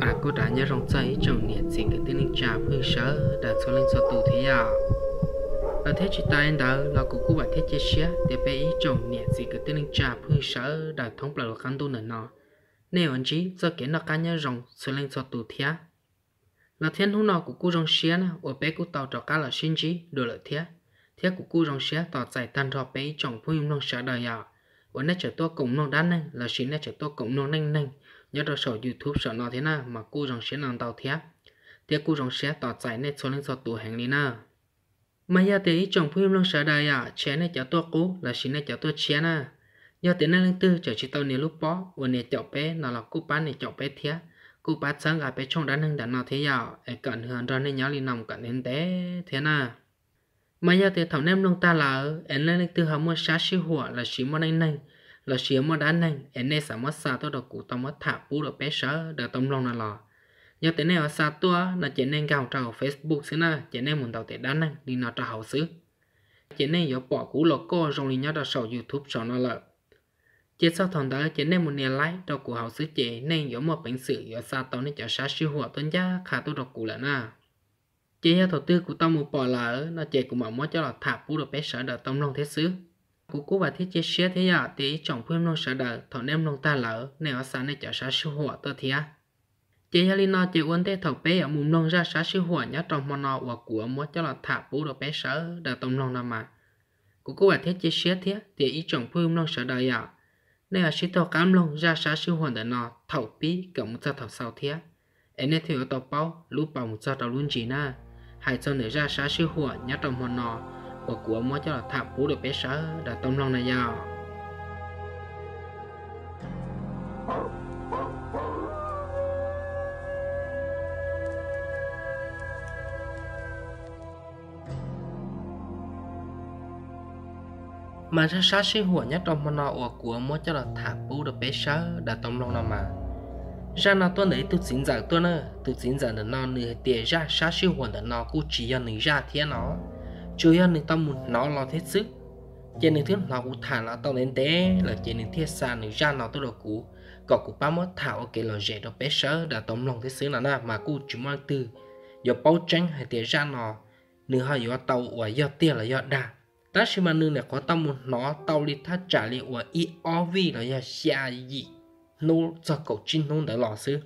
à cô đã nhớ rong chơi trong nhiệt tình cái tiếng linh trà phương sớ đã cho lên cho tù thế à ở thế chỉ tay anh đó là cô cũng bảo thế chia sẻ để bé ý trong nhiệt tình cái tiếng linh trà phương sớ đã thông báo là khăn tu nữa nọ nếu anh chỉ cho cái nó cá nhớ rong cho lên cho tù thế à? là thiên hú nọ của cô rong xía na ở bé của tàu trò cá là sinh chí đồ lợi thiết thiết của cô rong xía tàu giải tan trò bé trong phu nhung nong xá đời à ở nét trở to cổng nong đan nang là xin nét trở to cổng nong nênh nênh. nhớ đó sổ youtube sở nó thế nào mà cô rong xía làm tàu thiết thiết cô rong xía tàu giải nét số lên số tủ hàng đi na mà giờ thì trong phu nhung nong xá đời à chén nét trở to cố là xin nét trở to chén na giờ tiền nét lên tư trở chỉ tàu nè lúc bó ở nét chọc bé nào là cô bán nét chọc bé thiết cú bát sáng gặp bé trong đá nâng đá nào thế nào? ai cận hưởng rồi nên nhớ lì nòng cận đến té thế nào mà giờ thì thầm nem nông ta là em lên từ hầm mua sát xí hùa là xí mua nanh nanh là xí mua đá nanh em nên xả mua xa tôi đọc cụ tao mua thả bú đọc bé sợ đọc tông lòng là lò giờ thế này ở xa tua là chị nên gào trào facebook thế na chị nên muốn tàu tệ đá nanh đi nó trào hậu xứ chị nên giờ bỏ cú lọ co rồi nhớ đọc sổ youtube cho nó lợi chỉ sau thằng đó chỉ nên một niềm lái đầu của học sư chế nên giống một bệnh sự ở xa tao nên cho sát sư hỏa tuân gia khá tôi đọc cụ là na chỉ theo thầu tư của tao một bỏ là nó chế cũng mở mối cho là thả bù được bé sở đợt tông long thế xứ của cố và thiết chế xe thế giờ thì chồng phim nông sở đợt thằng em nông ta lỡ nên ở xa nên cho sát sư hỏa tôi thía chỉ theo linh nó chỉ uốn thế thầu bé ở mùng nông ra sát sư hỏa nhớ trong mòn nọ và của mối cho là thả bù được bé sở đợt tông long nào mà của cố và thiết chế xe thế thì ý chồng phim nông sở đợt giờ nên là sĩ tàu cam lông ra xã sư hồn để nọ thầu bí kiểu một thọc sau thế em nên thiếu tàu bao lúc bảo một tàu luôn chỉ na hãy cho nữa ra xã sư hồn nhát trong hồn nọ, của của mỗi cho là thảm phú được bé xã đã tông lòng này nhau mà ra xa xí hủa nhất trong mà nọ ở của mua cho là thả bù được bé sớ đã tông lòng nó mà ra nó tuần đấy tôi chính dạng tuần ơ tôi chính dạng được nó nửa tiền ra xa xí hủa được nó cũng chỉ cho nửa ra thế nó chủ yếu nửa tâm muốn nó lo thế sức trên nửa thứ nó cũng thả nó tao đến thế là trên nửa thiết xa nửa ra nó tôi được cũ có cũng ba mất thảo ở cái lò rẻ được bé sớ đã tông lòng thế sức là na mà cũng chúng mang từ do bao tranh hay tiền ra nó nửa hai do tàu và do tiền là do đà tashimanu này có tâm muốn nó tao đi thắt trả li của iov là ya xia gì nô cho cậu chín nô để lò sư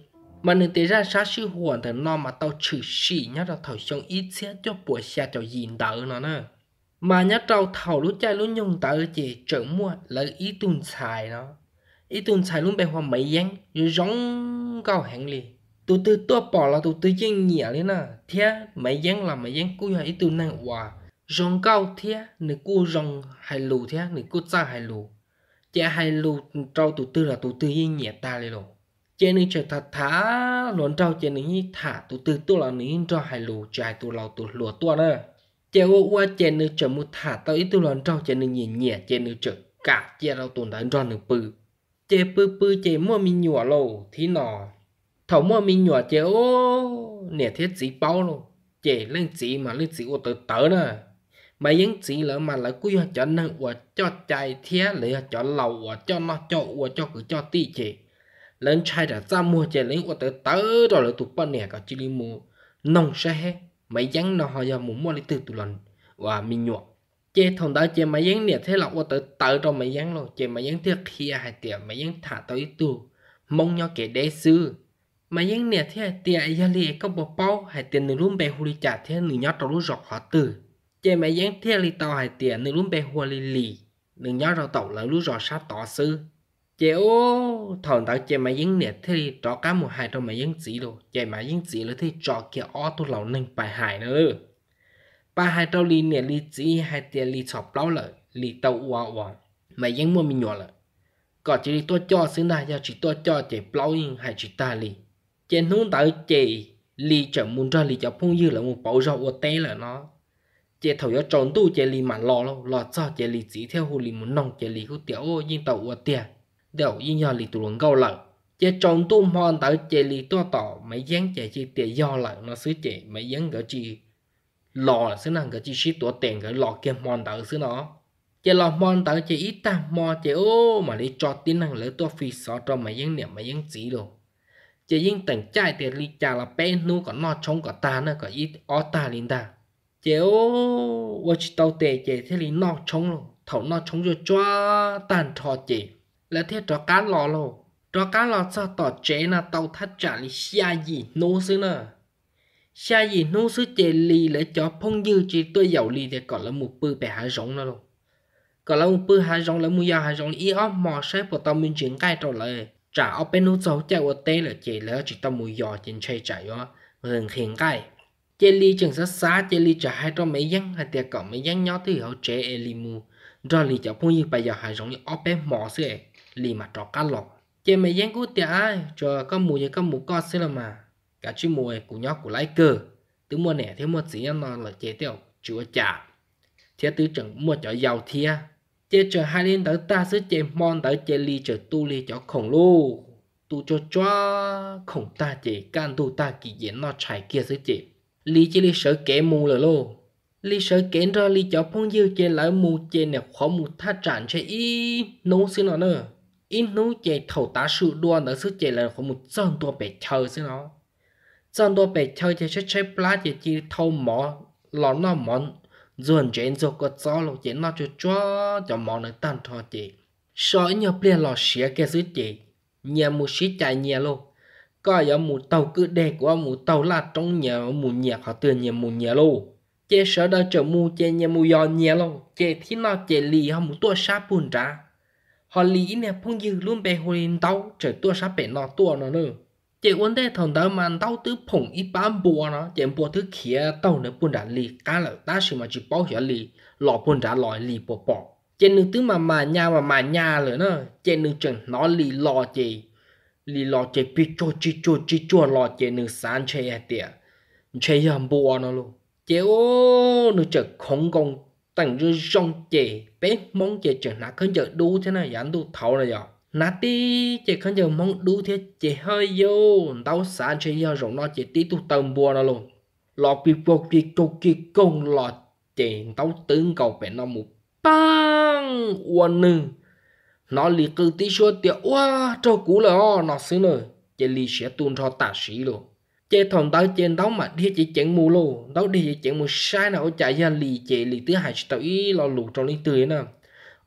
mà nên tế ra sát sư hoàn thì nó mà tao trừ xì nhá tao thầu xong ít xe cho buổi xe cho gì đỡ nó nè mà nhá tao thầu lúc chạy lúc nhung tớ chỉ trở mua là ý tuần xài nó ý tuần xài luôn bè hoa mấy giang rồi giống cao hẹn liền tụi tư tôi bỏ là tụi tư chân nhẹ lên nè thế mấy giang là mấy giang cúi hỏi ý tuần năng hòa rong cao thế, nè cô rong hai lù thế, nè cô cha hai lù chè hai lù trâu tụ tư là tụ tư yên nhẹ ta lên rồi chè nè chờ thả thả luận trâu chè nè thả tụ tư tu là nè cho hai lù chạy tụ lầu tụ lùa tua nữa chè ô qua chè nè chờ mu thả tao ít tu luận trâu chè nè nhẹ nhẹ chè nè chờ cả chè đâu tụ đã cho nè bự chè bự bự chè mua mi nhủa lầu thí nọ thầu mua mi nhủa chè ô nè thế chỉ bao lô chè lên chỉ mà lên chỉ ô tớ tớ nè mấy những chỉ lỡ mà là quy cho nó và cho chạy thế lỡ cho lầu và cho nó cho và cho cứ cho ti chế lớn trai đã ra mua chạy lấy và tới tới rồi lỡ tụi bọn nè cả chỉ đi mua nông sẽ hết mấy những nó họ giờ mua đi từ từ lần và mình nhọ chế thằng đó chế mấy những nè thế là và tới tới rồi mấy những luôn, chế mấy những thiệt kia hay tiền mấy những thả tới tụ mong nhau kể đế sư mà những nè thế tiền giờ lì có bỏ bao hai tiền nửa luôn bè huli trả thế nửa nhát trong lúc giọt họ tử chế mấy gián thiết li to hải tiền nên luôn bè hoa li lì nên nhớ rồi tàu là lúc rồi sát tỏ sư chế ô thằng tao chế mấy gián nè thiết li trọ cá một hải trong mấy gián gì đồ chế mấy gián gì là thiết trọ kia ó tu lầu nên bài hải nữa ba hai tàu li nè li gì hai tiền li chọc lâu lợi li tàu uo uo mấy gián mua mình nhỏ lợi có chỉ li tôi cho xứng đa cho chỉ tôi cho chế lâu hay chỉ ta li chế nung tao chế li chậm muốn ra li chậm phong dư là một bảo rau uo té là nó chế thầu cho trốn tu chế li mà lò lo lò cho chế li chỉ theo hồ li muốn nòng chế li hút tiểu ô yên tàu ô tiền đều yên nhờ li tụ luận gâu lợ chế trốn tu mòn tới chế li to tỏ mấy dáng chế chi tiền do lợ nó xứ chế mấy dáng gỡ chi lò là xứ năng gỡ chi xí tổ tiền gỡ lò kia mòn tới xứ nó chế lò mòn tới chế ít ta mò chế ô mà li cho tin năng lỡ tu phi xó cho mấy dáng niệm mấy dáng chỉ đồ chế yên tỉnh trai tiền li chả là bé nu còn no chống cả ta nữa cả ít ó ta linh ta จ้าว่าจะเต่าเตะเจ้าที่ลีนอกช่องเถ้านอกชงจะจ้าตันทอเจ้าแล้วเที่จะกัหล่อโลจอกหล่อจะต่อเจ้านะเต่าทัดจ่าลีเสียยีโนซึนะเสียยีโนซึเจ้าลีแล้วจอพงยืดจีตัวยาวลีเดี๋ก่อล้มุอปืนไปหาจงนะโลก่อล้มุอปืนหาจงแล้มุอยาวหาจงอีอ้อมหมอเใชพอตอมินจึงใกล้ตัวเลยจ่าเอาไปโน้เจ้าเจ้าเตะเลยเจ้าแล้วจีตัวมุอยาวจึงใช้ใจว่าเรื่องเข่งใกล้ chế li chẳng sát xa chế li trả hai cho mấy dân hay tiệc cậu mấy dân nhỏ thì họ chế e li mù rồi li cho phun như bây giờ hai giống như óp bé mỏ sữa li mà trọ cá lọ chế mấy dân của tiệc ai cho có mù như có mù con xí là mà cả chú mùa của nhỏ của lái cơ tứ mua nẻ thế mua gì nó là chế tiểu chúa trả thế tứ chẳng mua cho giàu thia chế chờ hai lên tới ta xứ chế mon tới chế li chờ tu li cho khổng lồ tu cho cho khổng ta chế can tu ta kỳ diễn nó chạy kia xứ chế lý chỉ lý sợ kẻ mù lỡ lô lý sợ kẻ ra lý cho phong dư chê lỡ mù chê nè khó mù tha tràn chê y nô xin nó nữa y nô chê thầu tá sự đua nở sức chê lỡ khó mù chân tua bể chờ xin nó chân tua bể chờ chê chê chê plá chê chê thâu mỏ lọ nó mòn dùn chê dô có gió lộ chê nó cho cho cho mỏ nở tan thọ chê sợ nhờ bia lò xía kê sức chê nhà mù xí chạy nhà lô có giờ mù tàu cứ đẹp của một tàu là trong nhà một nhà họ từ nhà một nhà luôn chế sở đã trở mù chế nhà mù giò nhà luôn chế thì nó chế lì họ một tua sa buồn ra họ lì nè phong dư luôn bè hồi tàu trở tua sa bè nó tua nó nữa chế vấn đề thằng đó mà tàu tứ phồng ít bám bùa nó chế bùa thứ kia tàu nữa buồn đã lì cá là ta sự mà chỉ bao hiểu lì lọ buồn đã lọ lì bỏ bỏ chế nữ tứ mà mà nhà mà mà nhà rồi nó chế nữ chẳng nó lì lọ chế li lo che pi cho chi cho chi cho lo che nữ san che ya tia che ya bu nó luôn che ô nữ chợ không công tăng rư rong che bé mong che chợ nã khấn chợ đu thế này dán đu thấu này rồi nã ti che khấn chợ mong đu thế che hơi vô tao san che ya rộng nó che tí tu tầm bùa nó luôn lo pi po chi cho chi công lo che tao tướng cầu bé nó một bang uo nương nó li cứ tí xua tiệt quá cho cú là o nó xí nè chế li sẽ tuôn cho tả sĩ luôn chế thằng tao trên đó mà đi chỉ chén mù luôn đó đi chỉ chén mù sai nào chạy ra li chế li thứ hai tao ý lo lù trong lý tươi nè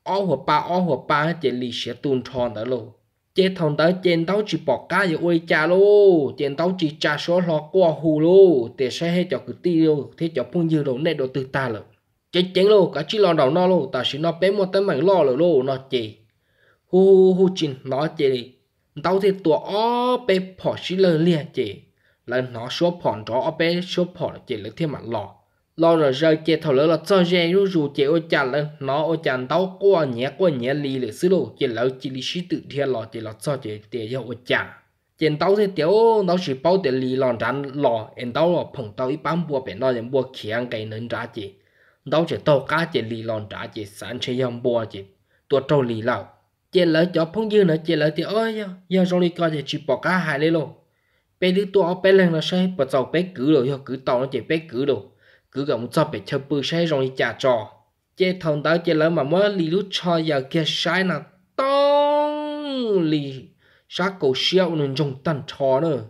o hoa ba o hoa ba chế li sẽ tuôn cho đó luôn chế thằng tao trên đó chỉ bỏ cá rồi ôi cha lô trên đó chỉ cha số lo qua hù lô để sẽ hết cho cứ ti lô thế cho phun dư đồ này đồ từ ta luôn, chế chén lô cả chỉ lo đầu nó luôn, ta sẽ nó bé một tấm mảnh lo rồi lô nó chế hu hu chín nó chê đi tao thì tua ó bé phỏ xí lơ lia chê là nó số phòn đó ó bé số phỏ chê là thêm mặt lò lò rồi giờ chê thầu lỡ là cho dê rú rú chê ô chà lơ nó ô chà tao qua nhé qua nhé lì lử xí đồ chê lỡ chê lì xí tự thiên lò chê là cho chê tê cho ô chà chén tao thì tiểu nó chỉ bao tiền lì lòn rắn lò em tao là phồng tao ít bám bùa bẹn nó em bùa khiang cái nến ra chị tao chỉ tao cá chê lì lòn ra chị sẵn chê yam bùa chị tua trâu lì lao chị lỡ cho phong dư nữa chị lỡ thì ơi giờ giờ rồi coi thì chỉ bỏ cá hai lấy luôn bé đứa tôi ở bé lên là say bắt đầu bé cứ rồi yo cứ tàu nó chị bé cứ rồi cứ gặp một sao bé chơi bự say rồi đi trả trò chị thằng tao chị lỡ mà mới lì lúc cho giờ kia sai là tông lì sát cổ siêu nên trong tận trò nữa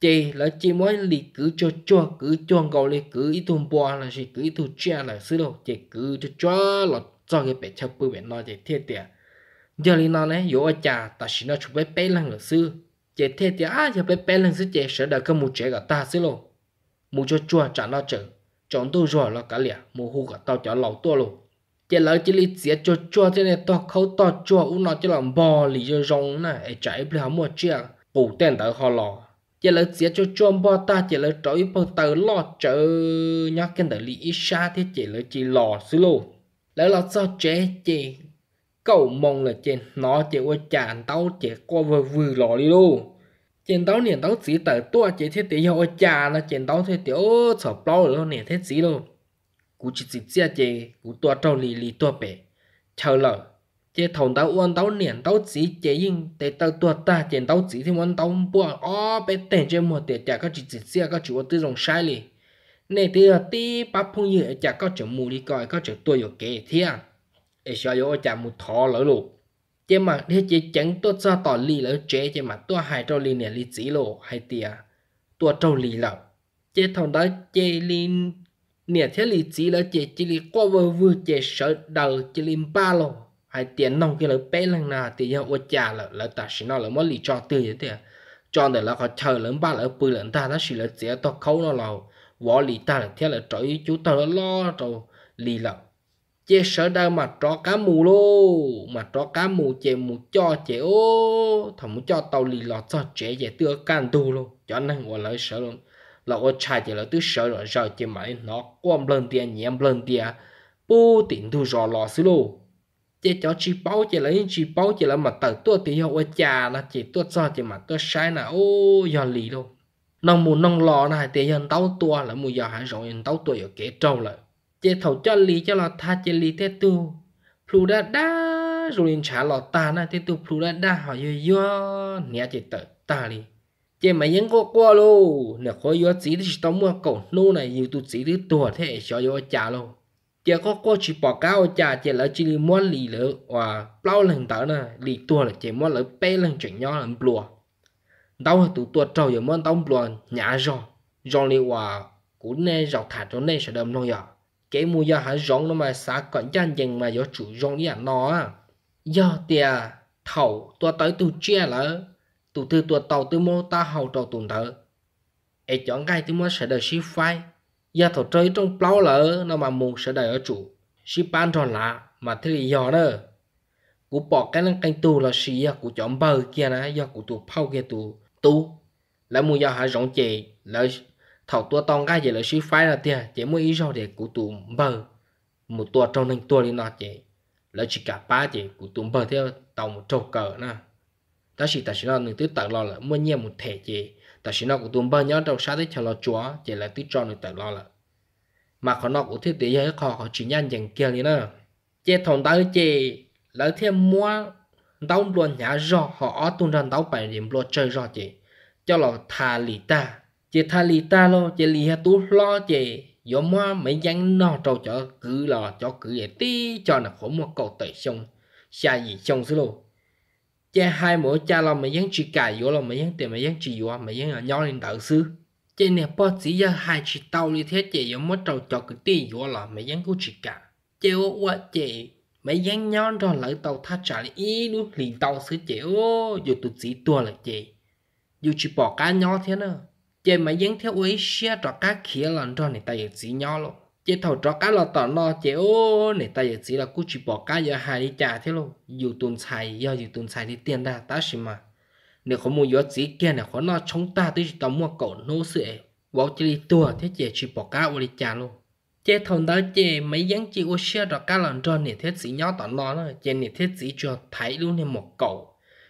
chị lỡ chị mới lì cứ cho cho cứ cho gầu lì cứ ít thùng bò là gì cứ ít thùng chia là xí đâu chị cứ cho cho là cho cái bé chơi bự bé nói chị thiệt tiệt giờ lên nó này vô ở nhà ta chỉ nói chụp bé bé lần nữa xưa chế thế thì á giờ bé bé lần xưa chế sợ đời cơ mù chế cả ta xí lô, mù cho chua trả nó chở chọn tôi rồi là cả lẻ, mù hù cả tao chở lẩu to luôn chế lỡ chỉ lý chế cho chua thế này to khâu to chua u nó chỉ làm bò lý cho rong này ấy chạy bê hả mua chia cụ à. tên tới họ lò chế lỡ chế cho chua bò ta chế lỡ trở bò tờ lò chở nhắc cái đời lý ít xa thế chế lỡ chỉ lò xí lô, lỡ là sao chế chế cậu mong là trên nó chỉ có chàng tao chỉ qua vừa vừa lọ đi đâu trên tao niệm tao chỉ tới tua chỉ thế tí cho chà là trên tao thế tiểu sọp lo luôn niệm thế gì luôn cú chỉ chỉ chia à chè cú tua trâu lì lì tua bể chờ lợ chế thòng tao uốn tao niệm tao chỉ chế yên để tao tua ta trên tao chỉ thì muốn tao bùa ó bé tiền trên một tiền chả có chỉ chỉ chia à, có chỉ có tư dùng sai lì này thì tí bắp phong như chả có chỉ mù đi coi có chỉ tua yếu kế thiệt ấy cho yo chả một thò lỡ lộ chứ mà thế chỉ chẳng tốt ra tỏ lì lỡ chế chứ mà tôi hai trâu lì nè lì chỉ lộ hai tia tôi trâu lì lỡ chứ thằng đó chế lì nè thế lì chỉ lỡ chế chỉ lì qua vừa vừa chế sợ đầu chỉ lì ba lộ hai tiền nông cái lỡ bé lần nào thì nhau ô lỡ lỡ ta xin nó lỡ mất lì cho tư vậy thế cho nên là họ chờ lỡ ba lỡ bự lỡ ta nó chỉ lỡ chế to khâu nó lầu vỏ lì ta là thế là trời chú ta lo rồi lì lỡ chế sở đâu mà cho cá mù lô mà cho cá mù chế mù cho chế ô thằng mù cho tàu lì lọt cho chế chế tựa can tu lô cho nên gọi là sở luôn là ô chai chế là tứ sở rồi rồi chế mãi nó quam lên tiền nhiễm lên tiền bù tiền thu rồi lọ xí lô chế cho chỉ bao chế là chỉ bao chế là mà tờ tua thì họ ô chà là chế tua cho chế mà tua sai là ô giờ lì lô nông mù nông lò này thì nhân tàu tua là mù giờ hãy rồi nhân tàu tua ở kế trâu lại chế thầu cho lì cho là tha chế lì thế tu phù đã đã rồi lên trả lọ ta na thế tu phù đã đã họ yo yo nhà chế tờ ta đi chế mà những cô qua lô nè có yo chỉ thì tao mua cổ nô này nhiều tu chỉ thứ tuổi thế cho yo trả lô chế có cô chỉ bỏ cao trả chế là chỉ mua lì lỡ và bao lần tới nè lì tua là chế mua lỡ bảy lần chuyển nhau lần bùa, đau tụ tua trâu giờ mua tao bùa nhà rồi rồi lì hòa cũng nên dọc thả chỗ này sẽ đâm nông giờ cái mua giờ hắn rong nó mà xả cận chân dừng mà giờ chủ rong đi à, nó à giờ tiề thầu tua tới tu chia lỡ tu từ tua tàu từ mô ta hầu trò tuần thợ ấy chọn ngay tư mô sẽ đời ship phai giờ thầu chơi trong plau lỡ nó mà muốn sẽ đời ở chủ ship ban tròn lạ mà thế thì giờ nữa của bỏ cái năng canh tu là gì à, của chọn bờ kia nè giờ của tu phao kia tu tu là mua giờ hắn rong chè là thảo tua tông cái gì là suy phái là tiền chỉ muốn ý rồi để cụ tụ bờ một tua trong nên tua đi nọ chỉ là chỉ cả ba chỉ cụ tụ bờ theo tàu một trâu cờ nè ta chỉ ta chỉ là người tứ tự lo là mua nhiều một thẻ chỉ ta chỉ nó cụ tụ bờ nhớ trong sáng tới chờ lo chúa chỉ là tứ cho người tật lo là mà còn nó cũng thiết để giới khó họ chỉ nhanh dần kia đi nè chế thằng tao chế lấy thêm mua tao luôn nhả rõ họ ở tuần ra tao bài điểm luôn chơi rõ chỉ cho là thà lì ta chị tha lì ta lo chị lì hà tu lo chị yo mua mấy dân nó trâu cho cứ lo cho cứ vậy tí cho nó khổ một cầu tẩy xong xa gì xong xí lô chị hai mỗi cha lo mấy dân chỉ cài yo lo mấy dân tiền mấy dân chỉ yo mấy dân ở nhau lên đỡ xứ chị nè bỏ chỉ giờ hai chỉ tàu đi thế chị yo mua trâu cho cứ tí yo lo mấy dân cứ chỉ cả chị ô quá chị mấy dân nhau rồi lỡ tàu thắt trả lại ý luôn liền tàu xứ chị ô yo tụt chỉ tua là chị dù chỉ bỏ cá nhau thế nào chế mà dân theo ấy xia trọ cá khía lần cho này tay chỉ nhỏ luôn chế thầu trọ cá là tỏ nó chế ô này tay chỉ là cú chỉ bỏ cá giờ hai đi trả thế luôn dù tuần xài do dù tuần xài thì tiền ra ta xí mà nếu không mua gió chỉ kia này khó nó chống ta tới tao mua cổ nô sữa bảo chỉ đi tua thế chế chỉ bỏ cá ô đi trả luôn chế thầu đó chế mấy dân chỉ ô xe trọ cá lần cho này thế chỉ nhỏ tỏ nó nữa chế này thế chỉ cho thấy luôn này một cổ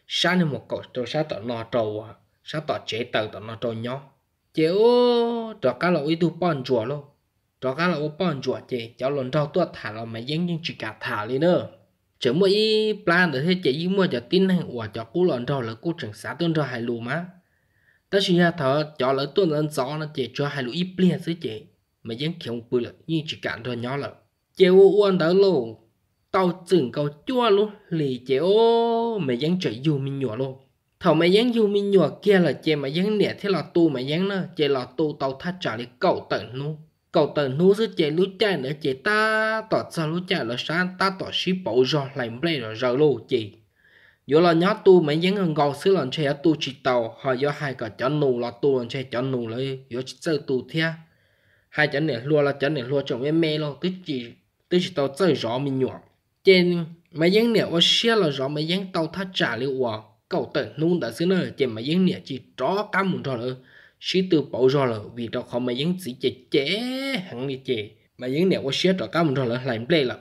sáng này một cổ cho sáng tỏ nó trâu à. sáng tỏ chế tàu tỏ nó trâu nhỏ chế ô trò cá lẩu ít tu bòn chùa luôn trò cá lẩu bòn chùa chế cháu lần trâu tuột thả là mày dính nhưng chỉ cả thả lên nữa chỉ mua y plan để thế chế y mua cho tin hàng của cho cú lần trâu là cú chẳng xã tuân cho hai lù má ta chỉ ra thở cho lỡ tuân ăn gió nó chế cho hai lù ít liền dưới chế mày dính kiểu bự là nhưng chỉ cả cho nhỏ là chế ô uan đỡ lô tao chừng câu chua luôn lì chế ô mày dính chạy dù mình nhỏ luôn thầu mày dán du mi nhua kia là chè mà dán nẻ thế là tu mày dán nữa chè là tu tàu thắt trả lại cậu tận nu cậu tận nu chứ chè lú cha nữa chè ta tỏ ra lú cha là sao ta tỏ xí bộ rồi làm bê rồi rồi lú chè dù là nhớ tu mày dán hơn gò xứ lần chơi tu chỉ tàu họ do hai cả chó nù là tu lần chơi chó nù lấy do chơi tu thea hai chân nè luôn là chân nè luôn trong em mê luôn tức chỉ tức chỉ tàu chơi rõ mình nhua trên mày dán nẻ ở xe là rõ mày dán tàu thắt trả lại quả cậu tận nung đã xứ nơ chỉ mà dân nè chỉ tró cá muốn rồi nữa sĩ từ bảo rồi là vì đó không mà dân chỉ chế chè hẳn đi chè, mà dân nè có xé tró cá muốn rồi là làm play là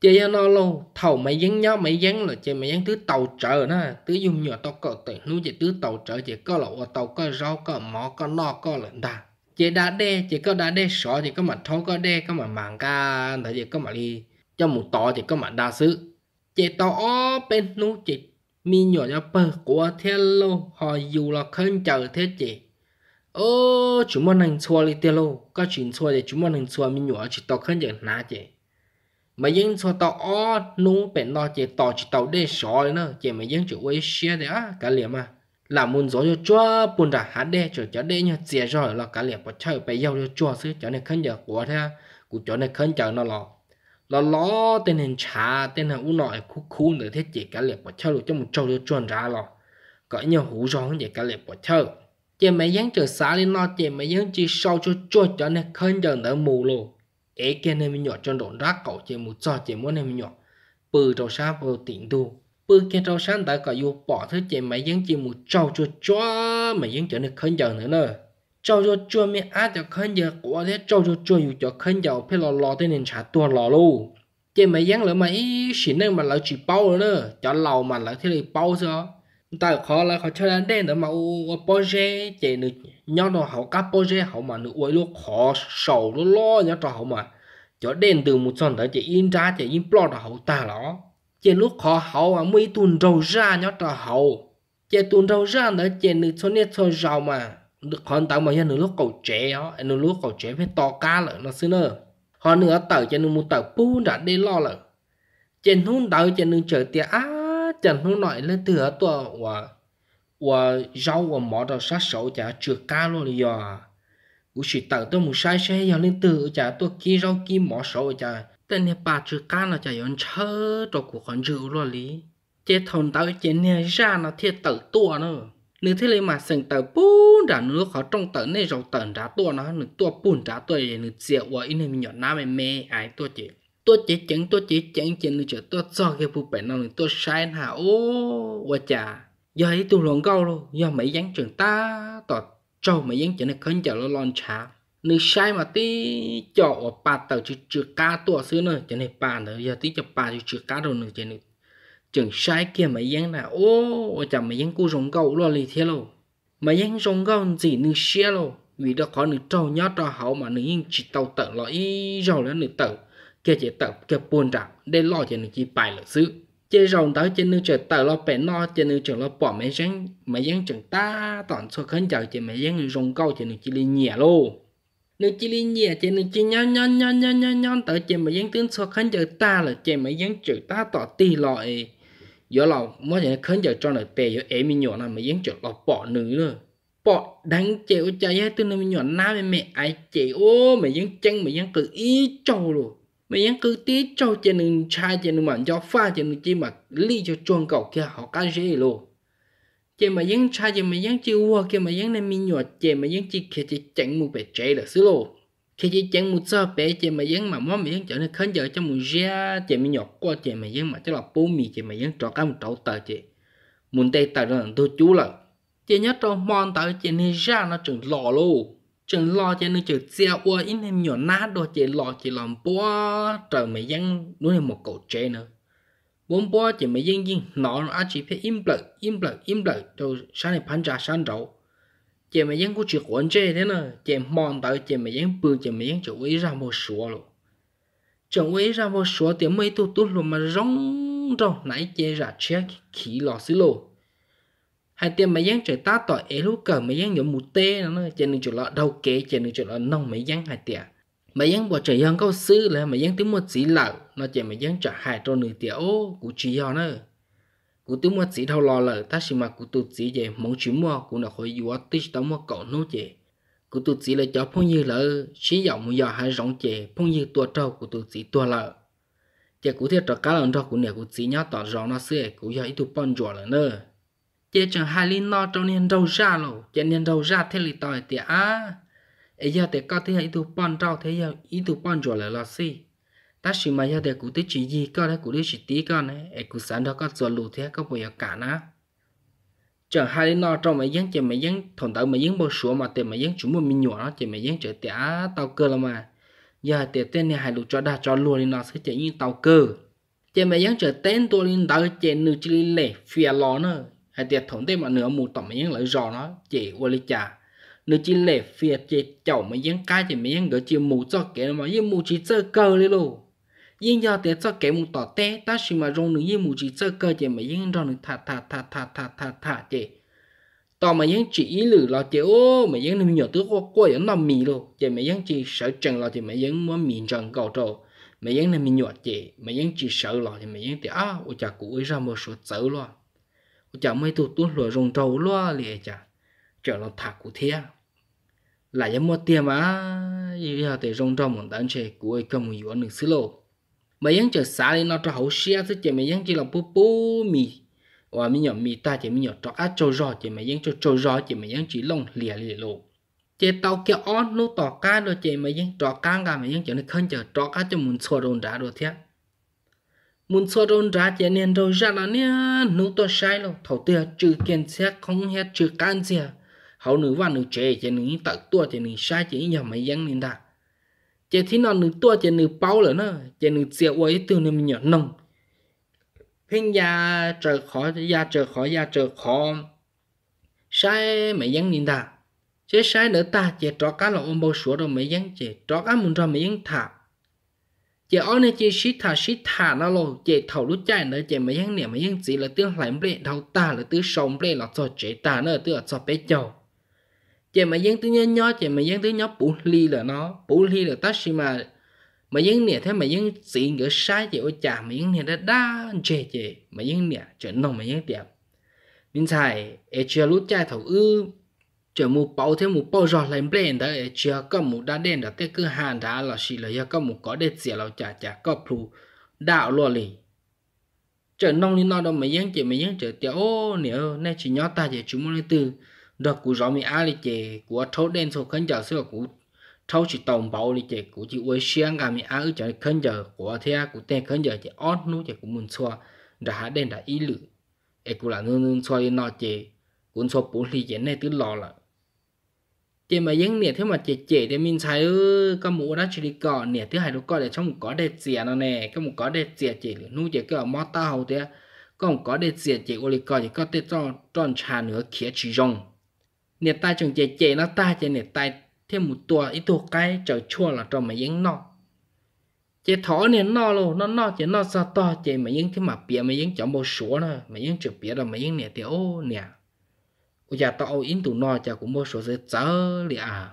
chế ra nó lâu thầu mấy dân nhau mấy dân là chế mấy dân thứ tàu chở nó thứ dùng nhỏ tao cậu tận nung chế thứ tàu chở chế có lẩu tàu có rau có mỏ có no có lợn đà chế đá đê chế có đá đê sọ thì có mặt thâu có đê có mặt màng ca thấy chế có mặt đi trong một tỏ thì có mặt đa sứ chế tỏ bên nung chế mi nhỏ ra bờ của thế lô họ dù là khăn chờ thế chị ô chúng mình hành xua đi thế lô có chuyện xua để chúng mình hành xua mi nhỏ chỉ tao khăn chờ nà chị mà dân xua tao ó nú bẹn lo chị tao chỉ tao để sỏi nữa chị mà dân chịu quay xe đấy á cả liền mà là muốn gió cho chua buồn đã hát đê cho cho đê nhá chia rồi là cả liền bỏ chơi bây giờ cho chua xứ cho nên khăn chờ của thế của cho nên khăn chờ nó lò lo lo tên hình cha tên hình u nội khu khu nữa thế chỉ cả liệt bỏ chơi cho một trâu được chuồn ra lo cỡ nhiều hũ rón vậy cả lẹp bỏ chơi chị mấy dáng trời xa lên lo chị mấy dáng chỉ sâu cho cho cho nên khơi dần đỡ mù lô ế kia nên mình nhỏ cho đồn rác cậu chị một cho chị muốn nên mình nhỏ bự trâu xa vô tiện tu bự kia trâu sáng đã cậu vô bỏ thứ chị mấy dáng chỉ một trâu cho cho mấy dáng trở nên khơi dần nữa nữa cho cho cho mi á cho khăn giờ của thế cho cho cho dù cho khăn giờ phải lò lò tên nên trả tua lò luôn chị mày giang lỡ mày xin nên mà lỡ chỉ bao nữa cho lầu mà lỡ thế này bao sao ta khó là khó chơi đen nữa mà u poje chị nữ nhau nó hậu cá poje hậu mà nữ uối lúc khó sầu nó lo nhau cho hậu mà cho đen từ một trận tới chị in ra chị in plot hậu ta đó chị lúc khó hậu mà mới tuần đầu ra nhau cho hậu chị tuần đầu ra nữa chị nữ cho nên cho giàu mà còn tao mà nhân lúc cầu trẻ đó nó lúc cầu trẻ phải to ca lợ nó xưa nữa họ nữa tờ cho nên một tờ pu đã đi lo lợ trên hôn tao cho nên chờ tia á chân hôn nội lên từ ở tòa và và rau và mỏ đầu sát sổ chả chưa ca luôn giờ cũng chỉ tờ tôi một sai xe giờ lên từ chả tôi kia rau kia mỏ sổ chả tên này bà chưa ca là chả yon chớ trò của con rượu rồi lý chết thôn tao trên này ra nó thiệt tử tua nữa nếu thế này mà sừng tờ bún đã nó khó trong tờ này rồi tờ đã tua nó nó tua bún đã tua vậy nó chịu và in hình nhỏ nam em mê ai tua chị tua chị chẳng tua chị chẳng trên nó chở tua cho cái vụ bệnh nào tua sai hả ô và chả, giờ ấy tu luận câu luôn giờ mấy dáng trường ta tỏ trâu mấy dáng trường này khấn chở nó lon chả nữ sai mà tí chọ bà tàu chứ chưa cá tua xưa nữa cho nên bà nữa giờ tí cho bà chứ chưa cá đâu nữa cho nên chừng sai kia mà giang là ô chẳng mà giang cô rồng câu lo lì thế lô mấy giang rồng câu gì nữ xe lô vì đó có nữ trâu nhót cho hậu mà nữ yên chỉ tàu tận lo y rồi là nữ tàu kia chỉ tàu kia buồn rằng để lo cho nữ chỉ bài là xứ chế rồng tới trên nữ trời tàu lo bẻ no trên nữ trời lo bỏ mấy giang mấy giang chẳng ta toàn số khấn chào trên mấy giang rồng câu cho nữ chỉ lên nhẹ lô nếu chỉ liên nhẹ chỉ nếu chỉ nhon nhon nhon nhon nhon nhon tới chỉ mà dán tiếng so khán giờ ta là chỉ mà dán chữ ta tỏ tì lọi giờ là mới giờ khấn giờ cho này bè giờ em mình nhỏ nào mà yến chợ là bỏ nữ nữa bỏ đánh chéo chạy hết từ nơi mình nhỏ nào mẹ mẹ ai chịu ô mẹ yến chân mẹ yến cứ ý trâu rồi mà yến cứ tí trâu trên đường trai trên đường mà do pha trên đường chi mà ly cho chuông cầu kia họ cá dễ luôn chị mà yến trai chị mà yến chịu qua kia mà yến này mình nhỏ chị mà yến chỉ kia chỉ chỉnh một bề chạy là xứ luôn khi chỉ chẳng một số bé chị mà dân mà món miếng trở nên khấn giờ cho một gia chị mới nhọt qua chị mà dân mà cho là bố mì chị mà dân trọ cái một trậu tờ chị muốn tay tờ rằng tôi chú là chị nhớ trong mòn tờ chị nên ra nó chừng lò luôn chừng lò chị nên chừng xe qua in em nhỏ nát đồ chị lò chị làm bố trời mà dân nuôi là một cậu trẻ nữa bốn bố chị mà dân dân nó nó chỉ phải im lặng im lặng im lặng rồi sáng này phán ra sáng rậu chị mà dân của chị quấn chê thế nè chị mòn tới chị mà dân bự chị mà dân chỗ ấy ra một số luôn chỗ ấy ra một số thì mấy tu tu luôn mà rong rồi nãy chị ra chết khí lò xí lô hai tiền mà dân chạy ta tỏi ấy lúc cờ mà dân nhổ mù tê nữa nè chị nên chỗ lọ đầu kế chị nên chỗ lọ nông mấy dân hai tiền mà dân bỏ chạy dân câu sư là mà dân tiếng một chỉ lợ nó chị mà dân chạy hai trâu nửa tiền ô của chị họ nữa cú tu mua chỉ thâu lo lợ ta chỉ mà cú tu chỉ về mong chuyển mua cú nào khỏi dùa tích tao mua cậu nô chè cú tu chỉ là cho phong như lợ chỉ dạo mua giờ hai rong chè phong như tua trâu cú tu chỉ tua lợ chè cú thiệt trò cá lợn trò cú nè cú chỉ nhớ tỏ rong nó xưa cú giờ ít tu bận rộn lợ nơ chè chẳng hai linh no trong niên đầu ra lô chè niên đầu ra thế lì tỏi tiệt á ấy giờ tiệt có thế ít tu bận trâu thế giờ ít tu bận rộn lợ là gì ta chỉ mà giờ để cụ tí chỉ gì con đấy cụ tí chỉ tí con đấy ấy cụ sản đó con ruột lù thế có bây giờ cả ná chờ hai đến nó trong mấy giếng chờ mấy giếng thằng tao mấy giếng bao sủa mà tiền mấy giếng chúng một mình nhỏ nó chờ mấy giếng chờ tẻ tao cơ là mà giờ tiền tên này hai lục cho đa cho luôn đi nó sẽ chờ như tao cơ chờ mấy giếng chờ tên tôi lên tao chờ nửa chỉ lệ phía lò nữa hai tiền thằng tên mà nửa mù tổng mấy giếng lại rò nó chỉ qua đi chả nếu chỉ lệ phía chế chậu mấy giếng cá chỉ mấy giếng gỡ chỉ mù cho cái mà giếng mù chỉ chơi cơ đi luôn yên giờ thế cho cái một tỏ té ta chỉ mà rong nữa yên một chỉ cho cơ chỉ mà yên cho nữa thả thả thả thả thả thả thả chỉ tỏ mà yên chỉ ý lử lo chỉ ô mà yên nên nhỏ tứ qua qua yên năm mì luôn chỉ mà yên chỉ sợ chừng lo chỉ mà yên muốn mì chừng cầu trâu mà yên nên mình nhọt chỉ mà yên chỉ sợ lo chỉ mà yên thì à ôi chà cụ ra một số chữ luôn ôi chà mấy tụt tụt rồi rong trâu luôn liền chà chờ nó thả cụ thế lại yên mua tiền mà giờ thì rong trâu một đàn chè cụ ấy cầm một yuan được xí lô mà yên chờ xa lên nó cho hậu xia thế chị mà yên chỉ là bố bố mì và mình nhỏ mì ta chị mình nhỏ cho á cho rõ chị mà yên cho cho rõ chị mà yên chỉ lông lìa lìa lộ chị tàu kia on nó tỏ cá rồi chị mà yên trọ cá cả mà yên chỉ nó khăn chờ trọ cá cho muốn xua đồn đá rồi thiệt muốn xua đồn đá chị nên đâu ra là nè nó to sai rồi thầu tiền trừ kiến xét không hết trừ can gì hậu nữ và nữ trẻ chị nữ tận tua chị nữ sai chị nhỏ mà yên nên đạt chế thì nó nữ tua chế nữ bao là nó chế nữ diệu ấy từ mình nhỏ nồng hình ya trở khó ya trở khó ya trở khó sai mấy dân nhìn ta chế sai nữa ta chế trọ cá là ôm bao sủa rồi mấy dân chế trọ cá muốn cho mấy dân thả chế ở này chế xí thả xí thả nó lo chế thầu lúc chạy nữa chế mấy dân nè mấy dân chỉ là tiếng lại bể thầu ta là tiếng sông bể là cho chế ta nữa tiếng cho bé chầu chỉ mà dân tư nhân nhỏ chỉ mà dân tư nhỏ bù ly là nó bù ly là taxi mà mà dân nè thế mà dân xịn cái sai chỉ ô chả mà dân nè đã đa chè chè mà dân nè chuyện nông mà dân tiệm mình xài ở chưa lúc chai thầu ư chờ một bao thế một bao giọt lên bên đó ở chưa có một đá đen đã tới cứ hàn đá là xì là do có một có đệt xỉa là chả chả có phù đạo lo lì chờ nông đi nó đâu mà dân chỉ mà dân chờ tiệm ô nè nay chỉ nhó ta chỉ chúng nó từ đó cú rõ mi á li chè của thấu đen số khấn giờ xưa cú thấu chỉ tổng bảo li chè cú chỉ uế xiang cả mi á ư chả khấn giờ của thế cú tên khấn giờ chỉ ót nu chè cú muốn xóa đã hạ đen đã ý lử, e cú là nương nương xóa đi nọ chè cú xóa bốn li chè này tứ lò là chè mà yến nè thế mà chè chè thì mình xài cái mũ đã chỉ đi cọ nè thứ hai đồ cọ để trong một có đẹp chè nó nè cái một có đẹp chè chè nu chè cái ở mót tao thế còn có đẹp chè chè ô li cọ thì có tết cho tròn trà nữa khía chỉ rong nè ta chồng chè chè nó ta chè nè ta thêm một tua ít thuộc cái trở chua là cho mà yến nọ chè thỏ nè nọ luôn nó nọ chè nọ sao to chè mà yến thế mà bịa mà yến chọn bộ sủa nè mà yến chụp bịa là mà yến nè thì ô nè cô già tao yến tụ nọ chả cũng bộ sủa dễ chớ lì à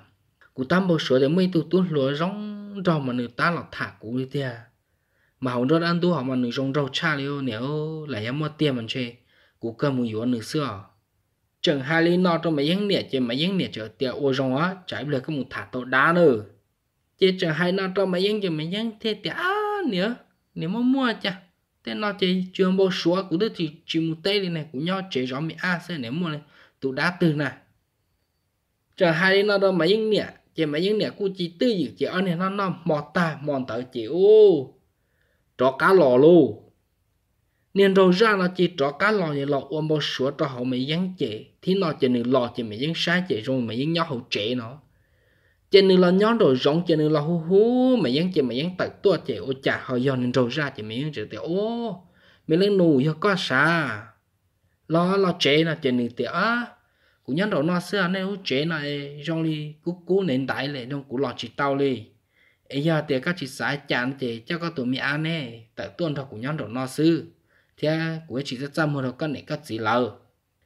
cụ tam bộ sủa để mấy tụ tụ lúa rong rau mà người ta là thả cụ đi tia mà hầu rất ăn tu họ mà người rong rau cha liu nè ô lại em mua tiền mình chơi cụ cầm một yếu nữ xưa chừng hai lý nó trong mấy giếng nè chỉ mấy giếng nè chờ tiệt ô rong á trái lại cái một thả tổ đá nữa chỉ chừng hai nó trong mấy giếng chỉ mấy giếng thế tiệt á nữa nếu mà mua chả thế nó chơi chưa bao xóa cũng được thì chỉ một tay đi này cũng nhau chỉ rõ mấy a sẽ nếu mua này tụ đá từ này chẳng hai lý nó trong mấy giếng nè chỉ mấy giếng nè cũng chỉ tư dự chỉ ở này nó nó mọt ta mòn tới chỉ ô cho cá lò luôn nên rồi ra là chỉ trọ cá lò như lò uống bao sữa cho họ mấy dân trẻ thì nó chỉ nữ lò chỉ mấy dân sai trẻ rồi mấy dân nhỏ hậu trẻ nó chỉ nữ là nhỏ rồi rong chỉ nữ là hú hú mấy dân trẻ mấy dân tật tua trẻ ô chả họ do nên rồi ra chỉ mấy dân trẻ thì ô mấy lên nụ cho có xa lo lo trẻ là chỉ nữ thì á cú nhắn đồ nó xưa này hú trẻ này rong đi cú cú nền đại lệ trong cú lò chỉ tao đi ấy giờ thì các chị xã chán thì cho các tụi mi ăn nè tại tuần thật của nhắn đồ nó xưa thì của chị sẽ chăm một con này các chị lâu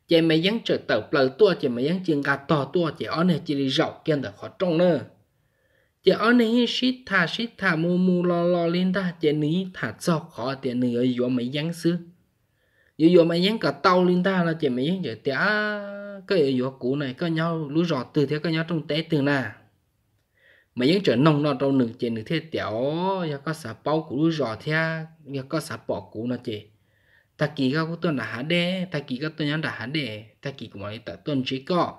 chị mấy dân trở tàu bờ tua chị mấy dân chiên gà to tua chị ở này chỉ đi rậu kiên được khó trông nữa chị ở này shit thà shit thà mù mù lo lo lên ta chị ní thà cho khó chị ní ở dưới mấy xứ dưới dưới mấy cả tàu lên ta là chị mấy dân trở tía cái ở cũ này có nhau lúa rọ từ thế có nhau trong té từ nà mà những trở nông nọ trong nửa chị nửa thế tiểu giờ có sả bao cũ lúa rọ thế giờ có sả bỏ cũ nó chị kỳ các takiga ko ton da hade takiga ton yang da hade taki ko mai ta ton chỉ có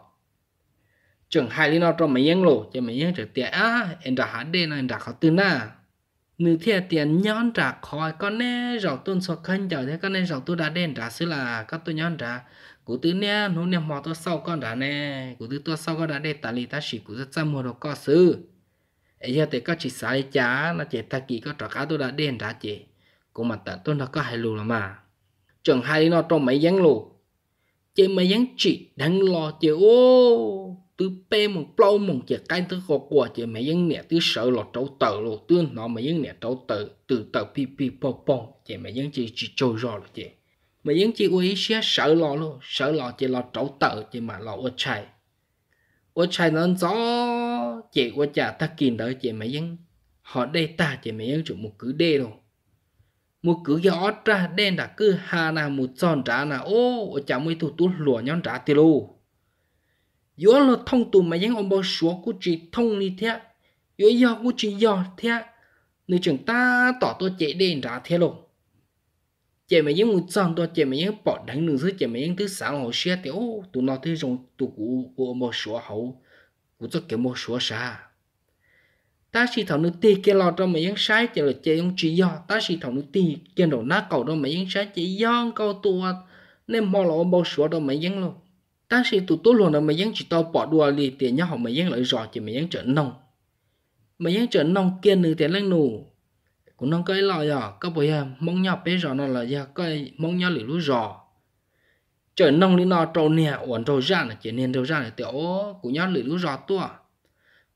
chẳng hai lý nó cho mấy yên lộ cho mấy yên trở tiền á em đã hát đây là em đã khó tư na nữ thiệt tiền nhón trả khỏi con nè rào tôn sọ khăn chào thế con nè rào tôi đã đen trả xứ là các tôi nhón trả cụ tư nè nụ nè mò tôi sau con đã nè cụ tư tôi sau con đã đen tả lì ta chỉ cụ rất chăm mua đồ có sư, ấy giờ thì các chị xài chả là chị ta kỳ các trò cá tôi đã đen trả chị cũng mà tạ tôn nó có hai lù là mà chẳng hay nó trong mấy gián lô, chế mấy gián chỉ đang lo chế ô từ bê một plau một chế cái thứ khó quá chế mấy gián nè từ sợ lo trâu tờ lo tương nó mấy gián nè trâu tờ từ tờ pi pi po po chế mấy gián chỉ chỉ trôi rồi lo chế mấy gián chỉ ôi xe sợ lo luôn sợ lo chế lo trâu tờ chế mà lo ôi chạy ôi chạy nó gió chế ôi chả ta kìm đỡ chế mấy gián họ đây ta chế mấy gián chụp một cứ đê rồi một cứ gió ra đen đã cứ hà na một tròn trả na ô chả mấy tụ tụ lùa nhon trả tiền lô gió lo thông tụ mà những ông bao số cũng chỉ thông đi thế gió gió cũng chỉ gió thế nếu chúng ta tỏ tôi chạy đen trả thế lô chạy mà những một tròn tôi chạy mà những bỏ đánh nửa dưới chạy mà những thứ sáng hồ xe thì ô tụ nó thứ rồng tụ cũ của bao số hậu cũng cho kiểu bao số sao ta chỉ thảo nước tì kia lọt trong mấy những sai chỉ là chơi những chỉ do ta chỉ thảo nước tì kia đổ nát cầu trong mấy những sai chỉ do câu tua nên mò lọ bao sủa trong mấy những luôn ta chỉ tụ tụ luôn trong mấy những chỉ tao bỏ đùa lì tiền nhau họ mấy những lợi giỏi chỉ mấy những trở nông mấy những trở nông kia nửa tiền lên nụ cũng nông cái lọ giờ có à, bây giờ à, mong nhau bé giò nó là giờ cái mong nhau lì lú giò trở nông lì nó trâu nè ổn trâu ra là chỉ nên trâu ra là tiểu của nhau lì lú giò tua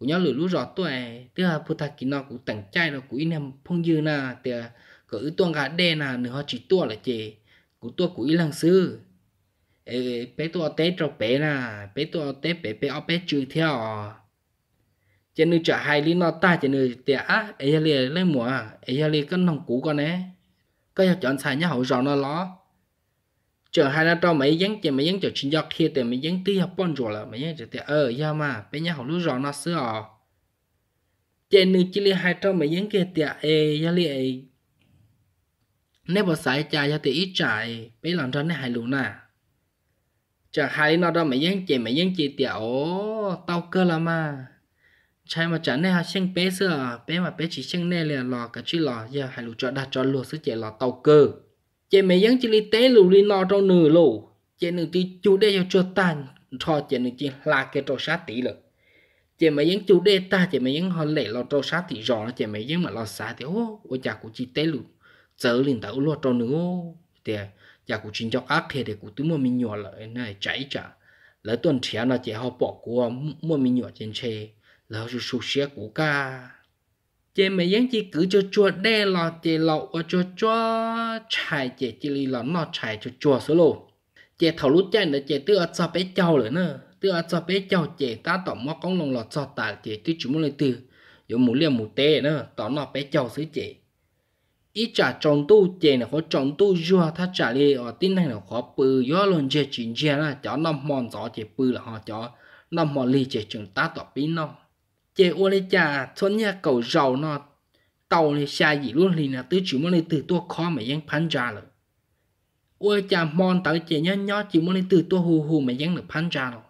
cũng nhớ lửa lú rõ tuổi tức là phụ ta kỹ nó cũng tặng trai rồi cũng in em phong dư na thì có ứ tuang gà đê nà, nửa họ chỉ tua là chè cũng tua cũng in lăng sư ê bé tua té trâu bé nà, bé tua té bé bé ở bé chữ theo cho nên chợ hai lý nọ ta cho nên tiệt á ấy là lấy mùa ấy là cân nòng cũ con có nhà chọn xài nhá hậu rõ nó ló chờ hai năm trong mấy dáng tiền mấy dáng chờ chín giờ kia tiền mấy dáng tí học bọn rồi là mấy dáng chờ tiền ờ giờ mà bây giờ học lúc rõ nó xưa à trên nữ chỉ là hai trong mấy dáng kia tiền ê giờ li ê nếu mà xài trả giờ tiền ít trả bây làm cho nó hài lũ nè, chờ hai năm đó mấy dáng tiền mấy dáng chị tiền ố tao cơ là mà chạy mà chẳng nè ha xanh bé xưa bé mà bé chỉ xanh nè liền lò cả chi lò giờ hài lũ cho đặt cho lúa sức chạy lò tao cơ chế mấy dân chỉ lý tế lù lý nó trong nửa lù chế nửa tí chủ đề cho cho tàn cho chế nửa chỉ là cái trò sát tỷ lực chế mấy dân chủ đề ta chế mấy dân họ lệ lo trò sát thì rõ chế mấy dân mà lo sát thì ô ô chả cũng chỉ tế lù chớ liền tao lo trò ô thì à, cha cũng chính cho ác thế để cũng tứ mua mình nhỏ lại này cháy chả lỡ tuần trẻ nó chế họ bỏ của mua mình nhỏ trên xe lỡ sự sụt xe của ca chị mấy dân chị cứ cho chua đe lo chị lậu và cho cho chài chị chị lì lò nọ chài cho chua số lô chị thầu lúc chạy nữa chị tự ở cho bé cháu nữa nữa tự ở cho bé cháu chị ta tỏ mò con lòng lò cho tà chị tự chú muốn lấy từ yếu muốn liền mù tê nữa tỏ nọ bé cháu xứ chị ý trả trồng tu chị là khó trồng tu rùa thắt trả lì ở tin này là khó bự gió luôn chị chín chia là cháu nằm mòn gió chị bự là họ cháu nằm mòn lì chị chừng ta tỏ pin nó chế ô lê cha thôn nhà cầu giàu nó tàu lê xa gì luôn thì là tứ chủ mô lê từ tua khó mà giang phán ra rồi ô lê cha mòn tàu chế nhá nhó chỉ mô lê từ tua hù hù mà giang được phán ra rồi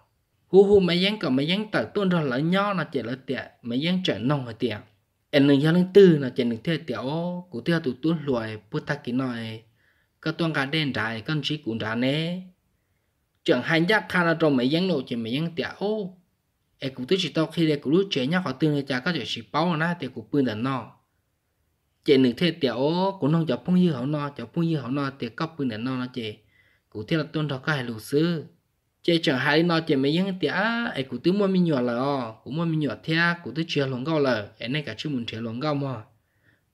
hù hù mà giang cầu mà giang tàu tuôn rồi lỡ nhó là chế lỡ tiệt mà giang trở nông ở tiệt em nâng lên tư là chế nâng thế tiệt ô cụ tiệt tụ tuôn lùi bút ta kì nói cơ tuôn cả đen trái cân trí cũng ra nè chẳng hành giác khá là trong mà giang nộ chỉ mà giang tiệt ô e cụ tức chỉ tao khi để cụ lúc chế nhá họ tương cha các chuyện chỉ bao na thì cụ bươn đàn no chế nửa thế tiểu cụ nông cho phong như họ no cho phong như họ no thì cấp bươn đàn no nó chế cụ thế là tôn thọ cái lù sư chế chẳng hay nó chế mấy những tia e cụ tứ mua mi nhỏ là cụ mua mi nhỏ thế cụ tứ chơi lồng gạo là e này cả chú muốn chơi lồng gạo mà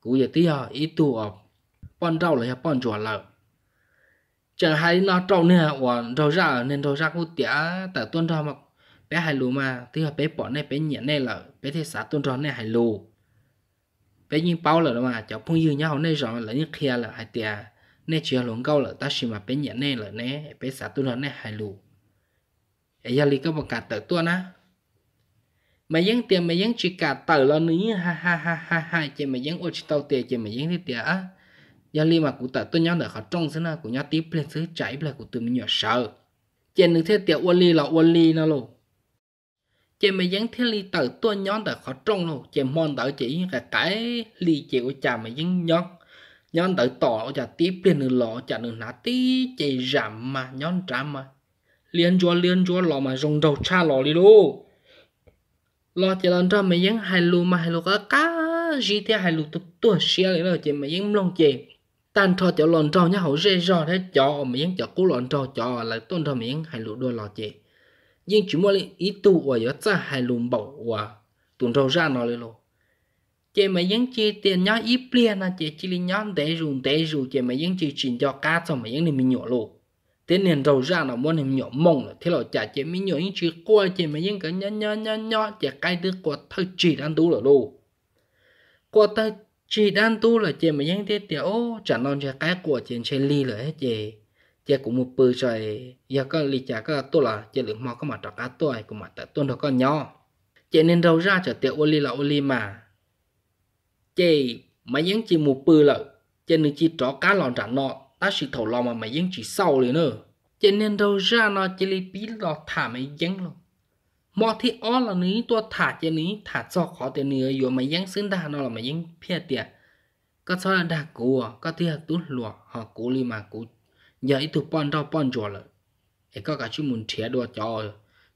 cụ giờ tí à ý tu à bọn rau là bọn chuột là chẳng hay nó trâu nữa còn rau ra nên rau ra cũng tia tại tôn ra mà bé hải lù mà thì bé bỏ này bé nhện này là bé thế xã tôn tròn này hải lù bé nhìn bao là mà cho phong dư nhau này rồi là như kia là hải tiề này chưa luồng câu là ta chỉ mà bé nhện này là nè bé xã tôn tròn này hải lù ấy giờ li các bạn cả tự tua na mà dân tiền mà dân chỉ cả tự là như ha ha ha ha ha chỉ mà dân ôi chỉ tao tiền chỉ mà dân thế tiền á giờ li mà cụ tự tôi nhau để họ trông xí na cụ nhau tiếp lên xứ chạy là cụ từ mình nhỏ sợ chỉ nữ thế tiền ôi li là ôi li nó luôn chị mày dán thế ly tờ tua nhón tờ khó trông luôn chị mòn tờ chỉ là cái ly chị của cha mày dán nhón nhón tờ tỏ chả tí bên nửa lọ chả nửa ná tí chị giảm mà nhón trả mà liên chúa liên chúa lọ mà dùng đầu cha lọ đi luôn lọ chị lần ra mày dán hai lù mà hai lù cá cá gì thế hai lù tụt tua xe lại rồi chị mày dán lông chị tan cho cháu lòn trâu nhá hậu rê rò thế cho mày dán cho cú lòn trâu cho lại tôn cho mày dán hai lù đôi lọ chị nhưng chỉ mua lên ý tu và giữa ra hai lùm bảo và tuần đầu ra nó lên luôn, chị mà những chị tiền nhá ít bia na chị chỉ lên nhá để dùng để dùng chị mà những chị chỉ cho cá cho mà những này mình nhỏ luôn, tiền nền đầu ra nó muốn mình nhỏ mong là thế là chả chị mình nhỏ những chị qua chị mà những cái nhá nhá nhá nhá chị cái đứa qua thật chỉ đang tu là lo qua thật chỉ đang tu là chị mà những thế tiểu chả non chả cái của chị chơi ly rồi hết chị giờ cũng một bự rồi giờ có lý trả có tôi là giờ lượng mò có mà trọc át tôi cũng mà tại tuần nó có nhỏ chị nên đâu ra cho tiểu ô li là ô li mà chị mà những chỉ một bự là chị nên chỉ trọ cá lòn trả nọ ta chỉ thầu lò mà mà những chỉ sau liền nữa chị nên đâu ra nó chị lấy bí lò thả mấy dán luôn mò thì ó là ní tôi thả chị ní thả cho khó tiền nữa rồi mà dán xứng đa nó là mà dán phe tiệt có cho là đa cũ có thì là tốt lụa họ cù li mà cù giờ ít thuộc bọn đâu bọn chùa là ấy có cả chú muốn thiệt đồ cho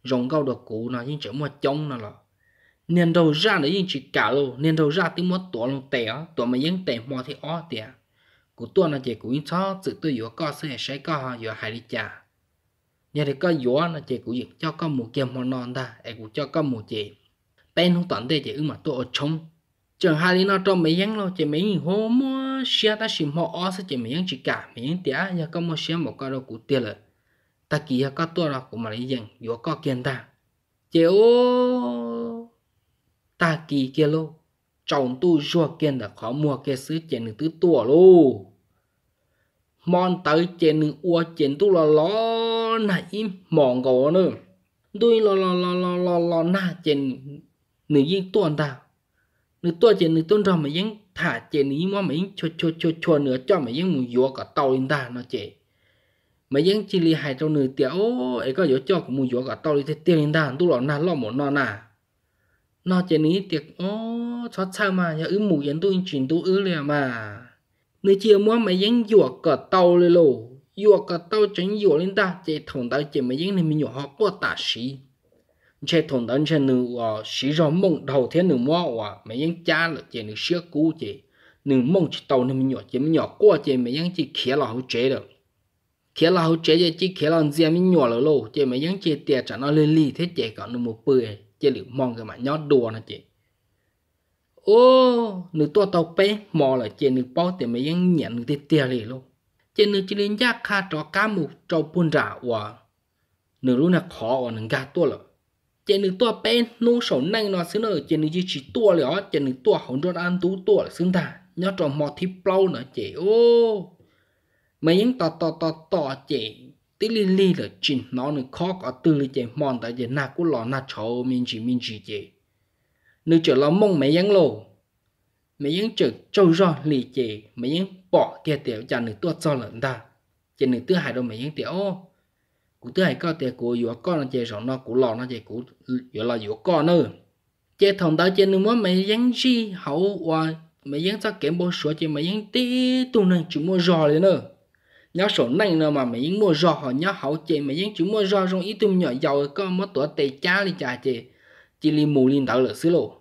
rồng gâu đồ cũ nó nhưng chỉ mua trông nó là nên đầu ra nó nhưng chỉ cả luôn nên đầu ra tiếng mua tổ luôn tẻ tổ mà những tẻ mua thì ó tẻ của tôi là chỉ của những chó tự tôi vừa có sẽ sẽ có họ vừa hại đi cha, nhà thì có vừa là chỉ của việc cho con một kia hoa non ta ấy cũng cho con một chỉ bên không toàn đây chỉ ứng mà tôi ở trong chẳng hai linh nó cho mấy yang lo chỉ mấy nghìn hôm xia ta chỉ mò ó sẽ chỉ mấy yang chỉ cả mấy yang tía giờ có mô xia một cái đồ cụ tiền rồi ta kỳ giờ có tua là cũng mà lấy yang vừa có kiên ta ô, ta kỳ kia lô chồng tu rùa kiên đã khó mua kia sứ chỉ nửa tứ tua lô mòn tới chỉ nửa ua chỉ tu lo lo này im mòn gò nữa đuôi lo lo lo lo lo lo na chỉ nửa yên tuần tao นึตัวเจนึกต้นเราไม่ยังถ่าเจนี้ว่าไม่ยังชดชดชดชวนเหนือจ้าไม่ยังมึงยัวกับเตาลินดาเนาะเจไม่ยังจีรีหายเจ้าเหนือเตี้ยโอ้ไอ้ก็ยัวเจ้ากับมึงยัวกับเตาลินเตี้ยลินดาตู้หลอนน่าล้อหมดนอนน่ะนอเจนี้เตี้ยโอ้อชดชามาอย่าอื้อหมูยันตุ้อนจีนตุ้อืเลยมาในเจียมัวไม่ยังยัวกับเตาเลยโลยัวกับเตาจังยัวลินดาเจถงตาเจไม่ยังในมีหยัวอกก็ตาชี chế thôn đơn chế nữ ở ờ, sĩ rõ mông đầu thế nữ mua ở ờ, mấy anh cha là chế nữ sửa cũ chế nữ mông chỉ tàu nữ nhỏ chế nhỏ qua chế mấy anh chỉ khía là hậu chế được khía là hậu chế chế chỉ khía là gì mình nhỏ là lâu chế mấy yên chế tiền trả nó lên lì thế chế còn nữ một bưởi chế nữ mong cái mà nhỏ đùa nè chế ô nữ tua tàu bé mò là chế nữ bao tiền mấy anh nhận nữ tiền tiền lì luôn chế nữ chỉ lên giác kha trò cá mù trâu buôn rạ ở ờ. nữ luôn nào khó ở nữ gà tua rồi chuyện được tua pen nung sổ nhanh nó xứ nữa chuyện được duy trì tua lỏ chuyện được tua hỗn độn ăn tú tua là xứng ta nhớ trong mọt thì plau nữa chị ô mấy những tò tò tò tò chị tí li li là chín nó nữa khó có từ li chị mòn tại chị nà cũng lò nà chỗ mình chỉ mình chỉ chị nữ chỗ lo mong mấy những lô mấy những chữ trâu ro lì chị mấy những bỏ kia tiểu chẳng được tua cho lợn ta chuyện được tư hại đâu mấy những tiểu cụ thứ hai có tiền cụ vừa con nó chơi sống nó cụ lò nó chơi cụ vừa là vừa con nữa chơi thằng đó chơi nữa mà mày dán gì hậu và mày dán sao kém bao số chơi mày dán tí tu nên chúng mua giò lên nữa nhớ sổ này nữa mà mày dán mua giò họ nhớ hậu chơi mày dán chúng mua giò trong ít tu nhỏ giàu có mất tuổi tệ cha đi cha chơi chỉ li mù li đỡ là xứ lộ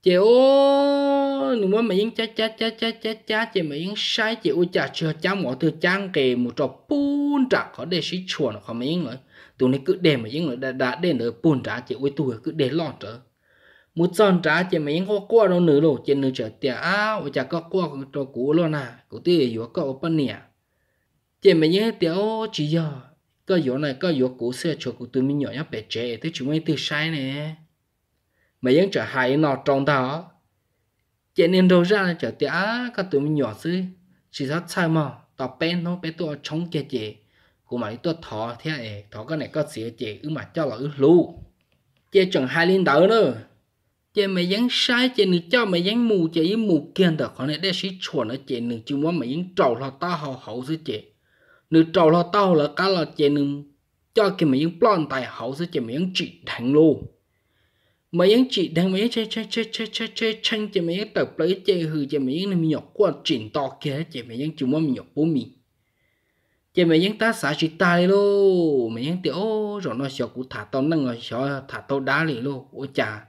chị chị chị ô nhưng mà mình sai chưa trang một trả để 姐哦，你们没人家家家家家家姐没人晒姐我家车家摩托家给摩托搬着可得是 chuẩn không mấy người tụi này cứ để mấy người đã đã để nữa bùn trả chị ôi tụi cứ để lo trở một tròn trả chị mấy người qua đâu nữa rồi chị nữa trở tiền áo ôi chả có qua cho cũ luôn à cũ tí yếu có ở bên nè chị mấy người tiểu chị giờ có yếu này có yếu cũ xưa cho cũ tụi mình nhỏ nhóc bé trẻ tới chúng mình từ sai nè mà vẫn trở hại nó trong đó chị nên đâu ra là trở tiếc các tụi mình nhỏ xứ chỉ sát sai mà tao bên nó bên tôi chống kia chị của mày tôi thọ thế này thọ cái này có xỉa chị ư mà cho là ư lú chị chẳng hai liên đỡ nữa chị mày vẫn sai chị nữa cho mày vẫn mù chị với mù kiên được còn này để sĩ chuẩn ở chị nữ chứ muốn mày vẫn trầu là tao hậu hậu xứ chị nữ trầu là tao là cái là chị nữ cho kia mày vẫn plon tài hậu xứ chị mày vẫn chị thành luôn mấy anh chị đang mấy chơi chơi chơi chơi chơi chơi chăng chơi mấy tập lấy chơi hư chơi mấy anh mình nhọc quá chuyện to kia chơi mấy anh chúng mình nhọc bố mì chơi mấy anh ta xả chuyện ta đi lô mấy anh tiểu rồi nó sợ cụ thả tao nâng rồi sợ thả tao đá đi lô ôi chà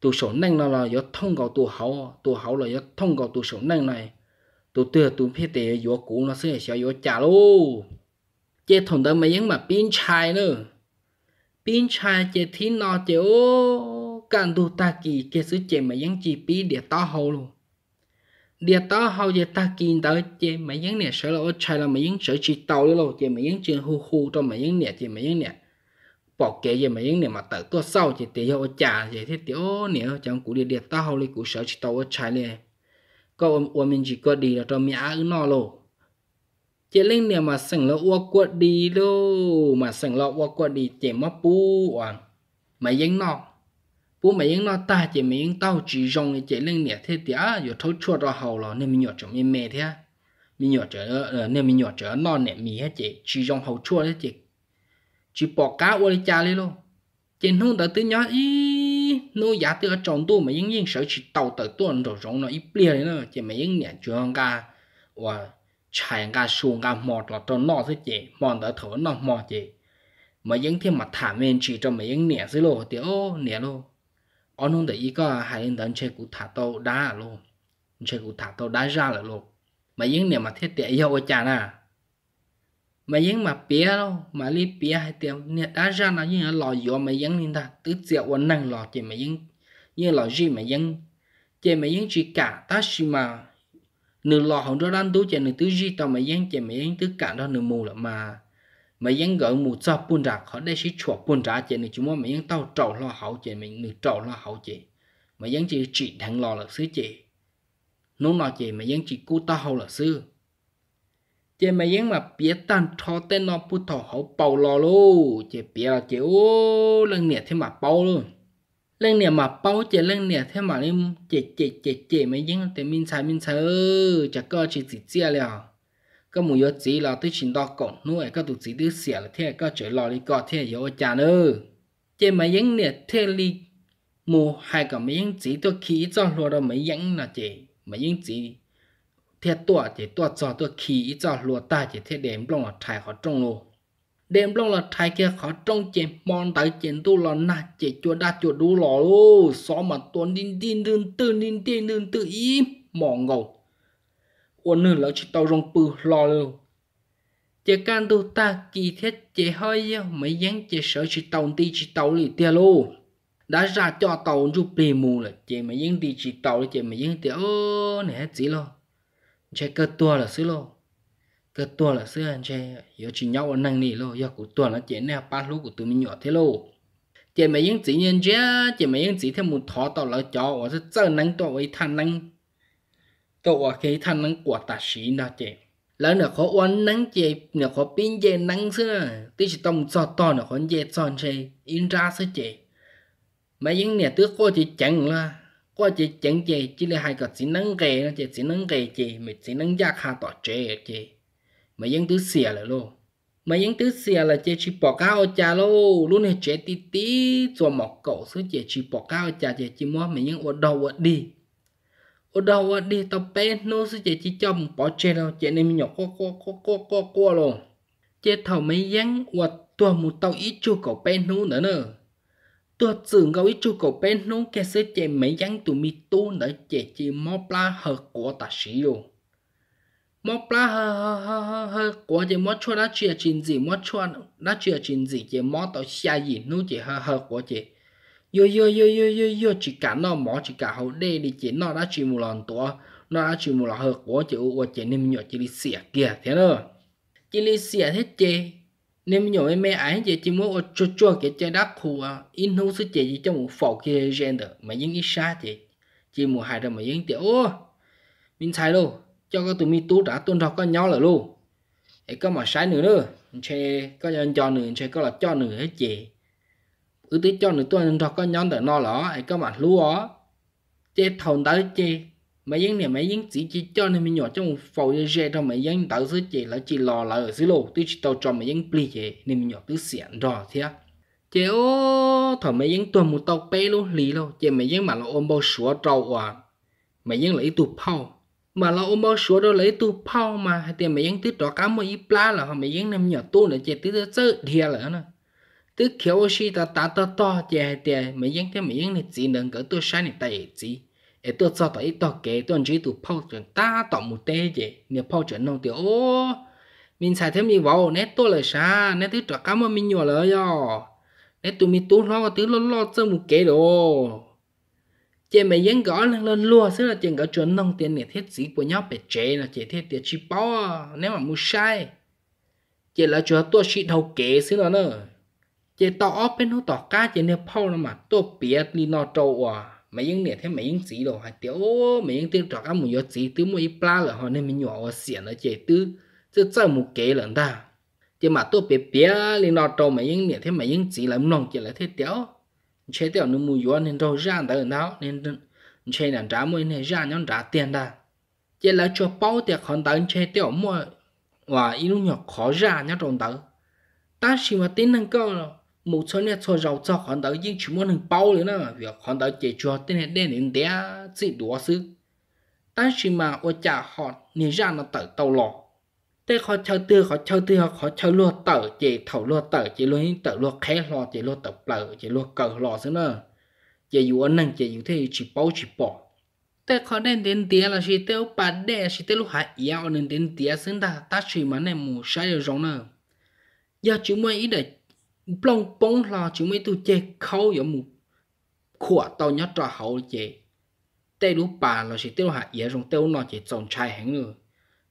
tụ sổ nâng là là do thông cầu tụ hậu tụ hậu là do thông cầu tụ sổ nâng này tụ tựa tụ phía tề do cũ nó sẽ sợ do chà lô chơi thằng đó mấy anh mà pin chai nữa pin chai chế thì nó chế ô càng đủ ta kì cái sự chế mà dân chỉ pi để to hầu luôn để to hầu chế ta kỳ tới chế mà dân nè sở là ô chai là mà dân sở chỉ tàu luôn chế mà dân chế hu hu cho mà dân nè chế mà dân nè bỏ kế chế mà những nè mà tự tua sau chỉ tí hiệu trả chế thế ô nè chẳng cú đi điệp tao hầu đi cú sở chỉ tao ở trái liền có ôm ôm mình chỉ có đi là cho mẹ áo nó lô chế linh nè mà sừng lọ uo quật đi đâu mà sừng lọ uo quật đi chế mà pu oan mà yên nọ pu mà yên nọ ta chế mà yên tao chỉ rong chế linh nè thế thì á yo thấu chua ra hầu lọ nên mình nhỏ chồng em mẹ thế mình nhỏ trở ờ, ờ, nên mình nhỏ trở nọ nè mì hết chế chỉ rong hầu chua hết chế chỉ bỏ cá ua đi cha lên luôn chế nung đã tự nhỏ ý nô giá tự tròn tu mà yên yên sợ chỉ tàu tới tuần rồi rong nó ít bia nữa nó chế mà yên nè trường ca oan chạy ga xuống ga mọt là tôi nọ thế chị mòn đỡ thở nó mọt chị mà những thiên mặt thả men chỉ cho mấy những nẻ dưới lô thì ô nẻ lô ông không để ý có hai đến đến chơi cụ thả tàu đá lô chơi cụ thả tàu đá ra là lô mà những nẻ mà thiết tệ yêu ở chả nà mà những mà pía lô mà li pía hay tiệm nẻ đá ra là như là lò gió mà những nên ta tứ triệu quần năng lò chỉ mà những như lò gì mà những chỉ mà những chỉ cả ta xì mà nửa lọ hồng cho đan tú chè nửa tứ gì tao mà giang chè mà giang tứ cạn đó nửa mù là mà mà giang gỡ mù cho buôn rạc họ đây sẽ chuột buôn rạc chè nửa chúng mà giang tao trầu lo hậu chè mình nửa trầu lo hậu chè mà giang chỉ chỉ thằng lo là xứ chè nó nọ chè mà giang chỉ cú tao hậu là xứ chè mà giang mà bia tan cho tên nó bút thọ hậu bầu lo luôn, chè bia là chè ô lần nẹt thêm mà bầu luôn เรื่องเนี่ยมาเป้าเจเรื่องเนี่ยเท่มานี่เจเจเจเจไม่ยิ่งแต่มินชายมินชายเออจะก็ชิสิเจียแล้วก็มมูยอจีเราตัวชินดอกกงนู่นก็ตุสีที่เสียล้วเท่ก็เจอรอลีก็เท่ยอจานเออเจไม่ยิ่งเนี่ยเท่ลีหมอหายก็ไม่ยิ่งจีตัวขี้จอรัวเราไม่ยิ่งนะเจไม่ยิ่งจีเท่ตัวเจตัวจอตัวขี้จอรัวตาเจเท่เดมปลงอ่ะถ่ายเขาจงโล đêm long là thái kia khó trong chén mòn tại chén tu là nà chế chua đa chua đu lò lô xó mà tuấn đinh đinh đương tư đinh tiên đương tự im mỏ ngầu ôn nữ là chỉ tàu rong pư lò lô chế can tu ta kỳ thiết chế hơi mấy dáng chế sợ chỉ tàu ti chỉ tàu lì tia lô đã ra cho tàu chú bì mù là chế mấy dáng ti chỉ tàu chế mấy dáng tia ô nè chỉ lo chế cơ tua là xí lô từ tuần là xưa anh chơi, giờ chỉ nhau ở năng nỉ lo giờ cũng tuần là chơi nè ba lúc của tụi mình nhỏ thế lo chơi mấy những chị nhân chơi, chơi mấy những chị thêm một thọ tao là cho và sẽ chơi năng tao với thanh năng tao và cái thanh năng của ta sĩ đó chơi, lỡ nữa khó uốn năng chơi, nữa khó pin chơi năng xưa tí chỉ tông cho to nữa khó chơi cho chơi, in ra xưa chị mấy những nè tứ coi chị chẳng là có chị chẳng chị chỉ là hai cái chị năng kề năng kề chị mình chị năng giác hạ tỏ chị mà dân tứ xìa là lô mà dân tứ xìa là chế chỉ bỏ cao cha lô luôn này chế tí tí cho mọc cậu số chế chỉ bỏ cao cha chế chỉ mua mà dân ở đầu ở đi ở đầu ở đi tao bé nó số chế chỉ cho bỏ chế đâu chế này mình nhỏ co co co co co co lô chế thầu mấy dân ở tua một tàu ít chu cậu bé nó nữa nữa tua trưởng cậu ít chu cậu bé nó cái số chế mấy dân tụi mi tu nữa chế chỉ mua pla hợp của ta sĩ luôn mó pla hơ hơ hơ hơ hơ của chị mó chua đã chia chín gì mó chua đã chia chín gì chị mó tao xa gì nu chị hơ hơ của chị yo yo yo yo yo yo chỉ cả nó mó chỉ cả hậu đê đi chị nó đã chỉ một lần tua nó đã chỉ một lần hơ của chị u chị nên nhỏ chị đi xỉa kìa thế đó chị đi xỉa hết chị nên nhỏ em mẹ ấy chị chỉ muốn cho cho cái chơi đáp khu à. in hú sư chị chỉ cho một phẩu kia gender mà những ít xa chị chỉ một hai rồi mà những tiểu mình sai luôn cho các tụi mi tu trả tuân thọ có nhau là luôn để có mà sai nữa nữa che có nhân cho nữa che có là cho nữa hết chị ưu tí cho nữa tuân thọ có nhau để no lỏ ấy có mà lúa ó che thầu tới che mấy dân này mấy dân chỉ chỉ cho nên mình nhỏ trong phòng như che thôi mấy dân tạo sứ chị là chị lò là ở dưới lô tôi chỉ tàu cho mấy dân pli chị nên mình nhỏ cứ xiển rồi thế chị ô thở mấy dân tuần một tàu pe luôn lì luôn chị mấy dân mà là ôm bao sủa trâu à mấy dân là ít tụt phao mà lo ôm bao số đó lấy tu phao mà tiền mày yến tít đó cá một ít pla là họ mày yến nằm nhỏ tu là chết tít đó chơi thiệt là nó tức kiểu gì ta ta ta to chè tiền mày yên thế mày yên này chỉ đừng cỡ tôi sai này tay chỉ để tôi cho tao ít tao kể tôi chỉ tu phao chuẩn ta tao một tê chè nè phao chuẩn nông tiểu ô mình xài thêm mình vào nét tôi là sa nét tít đó cá một mình nhỏ là yo nét tụi mình tu lo tứ lo lo chơi một kế đồ chị mày yên gõ lên lên lúa sẽ là tiền gõ chuẩn nông tiền này thiết gì của nhau phải chế là chế thiết tiền chi bao nếu mà mua sai chị là chúa tôi chỉ đầu kế xí là nữa chị tao bên nó tao cá chị nếu phao nó mà tôi bia đi nó trâu à mày yên này thế mày yên gì đâu hay tiểu mày yên tiếng trò cá mùi gió gì tứ mùi pla là họ nên mình nhỏ ở xiển ở chị tứ chứ chơi mua kế lần ta chị mà tôi bia biết đi nó trâu mày yên này thế mày yên gì là muốn nòng chị là thế tiếu chế tiểu nó mùi gió nên đâu ra tới nào nên chế là trả mùi này ra nhóm trả tiền đã chế là cho bao tiền còn tới chế tiểu mua và ít lúc nhỏ khó ra nhá trong tới ta chỉ mà tin năng cơ là một số nét cho giàu cho còn tới nhưng chỉ muốn hàng bao nữa việc còn tới chế cho tên này đen đến té chỉ đùa xứ ta chỉ mà ở trả họ nên ra nó tới tàu lò để họ chơi tư họ chơi tư họ họ chơi luôn tờ chỉ thầu luôn tờ chỉ luôn tờ luôn khé lo chỉ luôn tờ lợ chỉ luôn cờ lo xí nữa chỉ dù anh năng chỉ dù thế chỉ bao chỉ bỏ để họ nên đến tiền là chỉ tiêu bán để chỉ tiêu lúc hại yếu nên đến tiền xin ta ta chỉ mà này mù sai rồi giống nữa giờ chúng mới ý để plong bóng lo chúng mới tu chơi khâu giống mù khỏa tao nhát trò hậu chỉ tiêu lúc bà là chỉ tiêu hại yếu rồi tiêu nó chỉ trồng trai hẳn rồi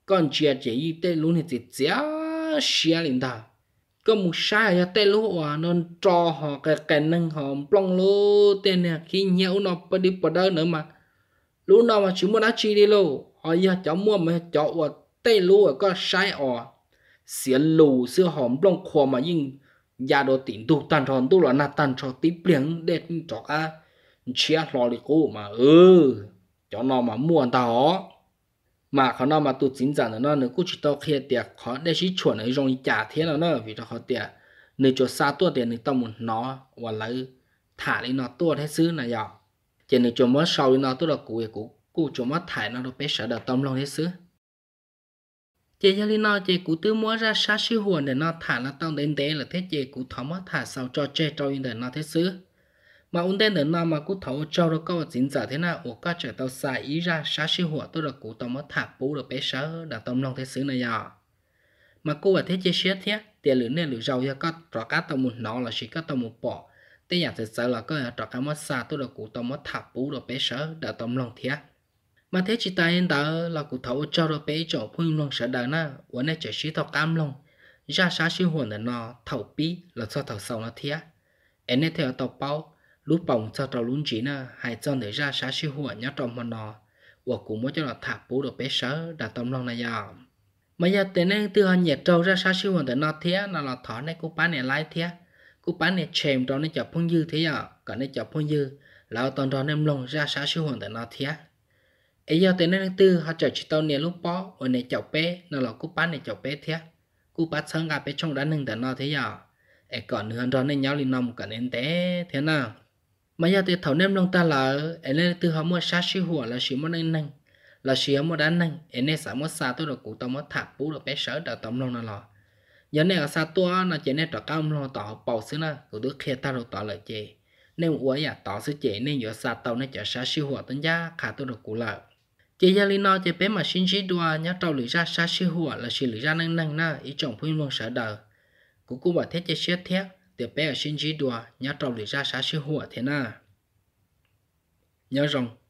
còn chia chỉ y tê luôn thì chỉ chia chia liền ta có một sai ya tê luôn à nó cho họ cái cái năng họ plong lú tên này khi nhau nó bắt đi bắt đâu nữa mà lúc nào mà chúng muốn đã chi đi lú họ giờ cháu mua mà cháu ở tê lú ở có sai ở xía lù xưa họ plong khoa mà nhưng ya đồ tỉnh tu tan tròn tu là nát tan tròn tí biển để cho à chia lo đi cô mà ừ cho nó mà mua tao mà họ nó mà tụt chính giản nó nếu cũng chỉ tao khi tiệt họ để chỉ chuẩn ấy rồi trả thế là nó vì cho họ tiệt nếu cho xa tua tiền nếu tao muốn nó và lấy thả đi nó tua thế xứ này dọ chỉ nếu cho mất sau nó tua là cụ ấy cụ cụ chỗ mới thải nó đâu bé sợ đợt tâm lòng thế xứ chỉ cho lý nó chị cụ tư mua ra sát sư hồn để nó thả nó tông đến thế là thế chỉ cụ thọ mất thả sau cho chê trâu để nó thế xứ mà ung tên đến nào mà cú thấu cho nó câu chính giả thế nào ủa các trở tao xài ý ra xa siêu hỏa tôi là cụ tao mất thả bố được bé sớ đã tao lòng thế xứ này à mà cô ở thế chia sẻ thế tiền lửa nên lửa rau cho các trò cá tao muốn nó là chỉ các tao muốn bỏ tên nhà thật sự là có trò cá mất xa tôi là cụ tao mất thả bố được bé sớ đã tao lòng thế mà thế chỉ tại hiện tại là cụ thấu cho được bé chỗ phương lòng sợ đời na ủa này trở chỉ tao cam lòng ra xa siêu hỏa là nó thầu bí là cho thầu sau nó thế em nên theo tao bao lúc bồng cho tàu lún chín nè hai cho để ra sáng siêu hùa nhớ trong mòn nọ và cũng mới cho là thả bố được bé sớ đã tâm lòng này giờ mà giờ tên nên từ hơn nhiệt trâu ra sáng siêu hùa để nó thế là là thỏ này cô bán này lái thế cô bán này chèm trong này chọc phong dư thế giờ cả này chọc phong dư là toàn đó em lòng ra sáng siêu hùa để nó thế ấy giờ tên nên từ họ chọc chỉ tàu này lúc bó ở này chọc bé nó là cô bán này chọc bé thế cô bán sáng gặp bé trong đã nâng để nó thế giờ ấy còn hơn đó này nhau liền nằm cả nên té thế nào mà giờ thì thấu nem lòng ta là em nên từ họ mua sát sĩ hùa là sĩ mua nên năng là sĩ họ mua đá năng em nên xả mua xa tôi được cụ tao mua thạp bú được bé sở đã tóm lòng nó lò giờ này ở xa tua là chỉ nên trọ cao lòng tỏ bầu xứ na cụ tôi kia ta được tỏ lại chê nên uống ya à, tỏ xứ chê nên giờ xa tàu nên chở sát sĩ hùa tên giá khả tôi được cụ lợi chị gia linh nó chị bé mà xin chỉ đua nhá trâu lưỡi ra xa sĩ hùa là sĩ lưỡi ra năng năng na ý chồng phun luôn sở đời cụ cũng bảo thế chơi xét thét tiểu bé ở sinh trí đùa nhá trò để ra xá sư hùa thế na nhớ rồng